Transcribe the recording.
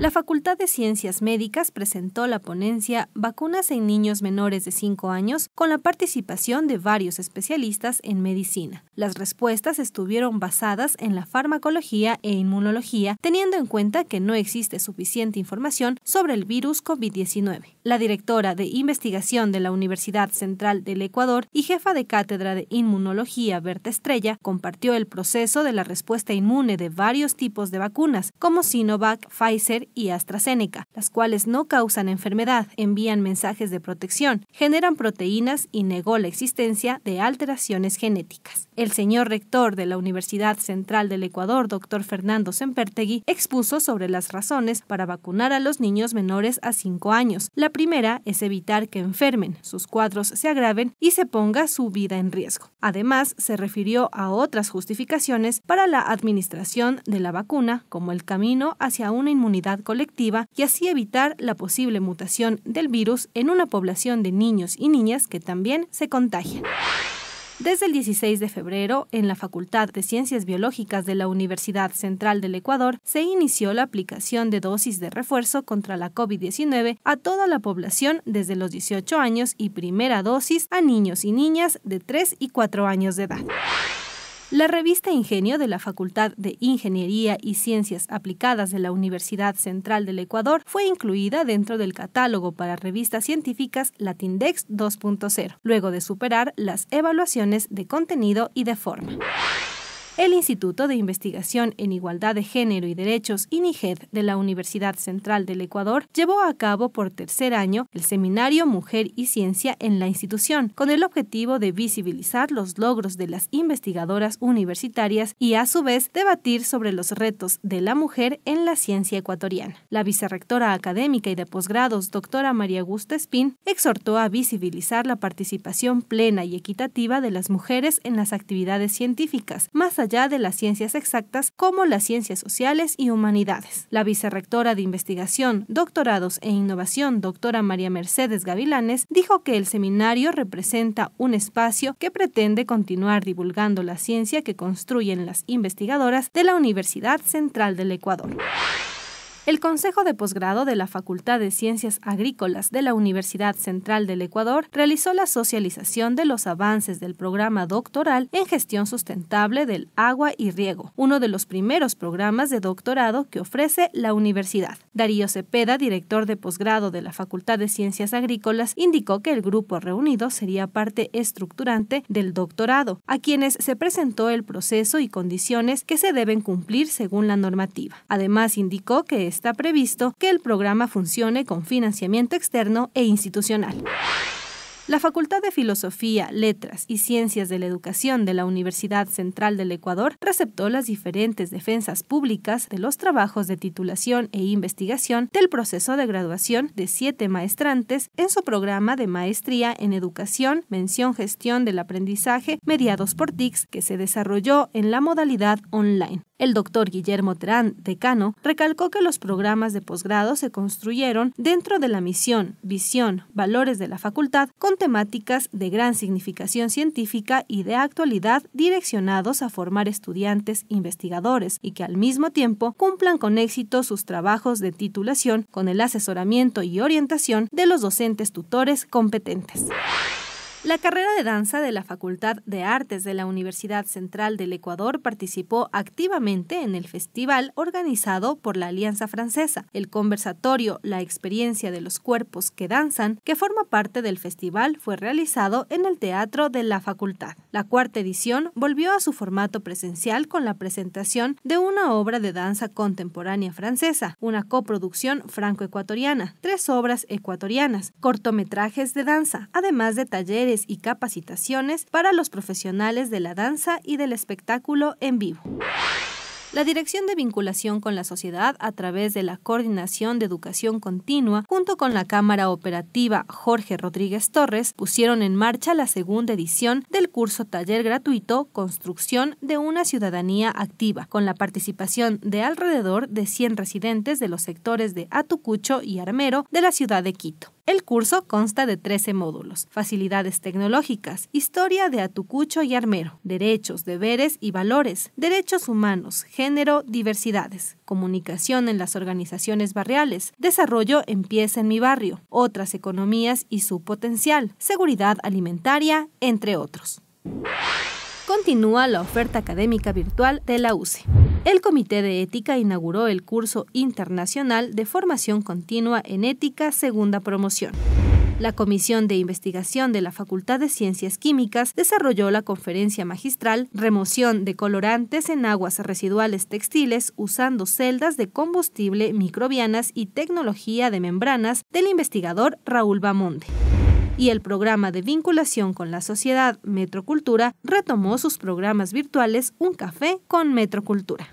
La Facultad de Ciencias Médicas presentó la ponencia Vacunas en niños menores de 5 años con la participación de varios especialistas en medicina. Las respuestas estuvieron basadas en la farmacología e inmunología, teniendo en cuenta que no existe suficiente información sobre el virus COVID-19. La directora de investigación de la Universidad Central del Ecuador y jefa de cátedra de inmunología Berta Estrella compartió el proceso de la respuesta inmune de varios tipos de vacunas, como Sinovac, Pfizer y AstraZeneca, las cuales no causan enfermedad, envían mensajes de protección, generan proteínas y negó la existencia de alteraciones genéticas. El señor rector de la Universidad Central del Ecuador, doctor Fernando Sempertegui, expuso sobre las razones para vacunar a los niños menores a 5 años. La primera es evitar que enfermen, sus cuadros se agraven y se ponga su vida en riesgo. Además, se refirió a otras justificaciones para la administración de la vacuna como el camino hacia una inmunidad colectiva y así evitar la posible mutación del virus en una población de niños y niñas que también se contagian. Desde el 16 de febrero, en la Facultad de Ciencias Biológicas de la Universidad Central del Ecuador, se inició la aplicación de dosis de refuerzo contra la COVID-19 a toda la población desde los 18 años y primera dosis a niños y niñas de 3 y 4 años de edad. La revista Ingenio de la Facultad de Ingeniería y Ciencias Aplicadas de la Universidad Central del Ecuador fue incluida dentro del catálogo para revistas científicas Latindex 2.0, luego de superar las evaluaciones de contenido y de forma. El Instituto de Investigación en Igualdad de Género y Derechos, INIGED, de la Universidad Central del Ecuador, llevó a cabo por tercer año el seminario Mujer y Ciencia en la institución, con el objetivo de visibilizar los logros de las investigadoras universitarias y a su vez debatir sobre los retos de la mujer en la ciencia ecuatoriana. La vicerrectora académica y de posgrados, doctora María Augusta Espín, exhortó a visibilizar la participación plena y equitativa de las mujeres en las actividades científicas, más allá de las ciencias exactas como las ciencias sociales y humanidades. La vicerrectora de Investigación, Doctorados e Innovación, doctora María Mercedes Gavilanes, dijo que el seminario representa un espacio que pretende continuar divulgando la ciencia que construyen las investigadoras de la Universidad Central del Ecuador el Consejo de Posgrado de la Facultad de Ciencias Agrícolas de la Universidad Central del Ecuador realizó la socialización de los avances del programa doctoral en gestión sustentable del agua y riego, uno de los primeros programas de doctorado que ofrece la universidad. Darío Cepeda, director de posgrado de la Facultad de Ciencias Agrícolas, indicó que el grupo reunido sería parte estructurante del doctorado, a quienes se presentó el proceso y condiciones que se deben cumplir según la normativa. Además, indicó que es está previsto que el programa funcione con financiamiento externo e institucional. La Facultad de Filosofía, Letras y Ciencias de la Educación de la Universidad Central del Ecuador aceptó las diferentes defensas públicas de los trabajos de titulación e investigación del proceso de graduación de siete maestrantes en su programa de maestría en educación, mención gestión del aprendizaje mediados por TICS que se desarrolló en la modalidad online. El doctor Guillermo Terán, decano, recalcó que los programas de posgrado se construyeron dentro de la misión, visión, valores de la facultad con temáticas de gran significación científica y de actualidad direccionados a formar estudiantes investigadores y que al mismo tiempo cumplan con éxito sus trabajos de titulación con el asesoramiento y orientación de los docentes tutores competentes. La carrera de danza de la Facultad de Artes de la Universidad Central del Ecuador participó activamente en el festival organizado por la Alianza Francesa. El conversatorio La experiencia de los cuerpos que danzan, que forma parte del festival, fue realizado en el Teatro de la Facultad. La cuarta edición volvió a su formato presencial con la presentación de una obra de danza contemporánea francesa, una coproducción franco-ecuatoriana, tres obras ecuatorianas, cortometrajes de danza, además de talleres y capacitaciones para los profesionales de la danza y del espectáculo en vivo. La Dirección de Vinculación con la Sociedad, a través de la Coordinación de Educación Continua, junto con la Cámara Operativa Jorge Rodríguez Torres, pusieron en marcha la segunda edición del curso Taller Gratuito Construcción de una Ciudadanía Activa, con la participación de alrededor de 100 residentes de los sectores de Atucucho y Armero de la ciudad de Quito. El curso consta de 13 módulos, facilidades tecnológicas, historia de Atucucho y Armero, derechos, deberes y valores, derechos humanos, género, diversidades, comunicación en las organizaciones barriales, desarrollo empieza en mi barrio, otras economías y su potencial, seguridad alimentaria, entre otros. Continúa la oferta académica virtual de la UCE. El Comité de Ética inauguró el curso internacional de formación continua en ética segunda promoción. La Comisión de Investigación de la Facultad de Ciencias Químicas desarrolló la conferencia magistral Remoción de colorantes en aguas residuales textiles usando celdas de combustible microbianas y tecnología de membranas del investigador Raúl Bamonde y el programa de vinculación con la sociedad Metrocultura retomó sus programas virtuales Un Café con Metrocultura.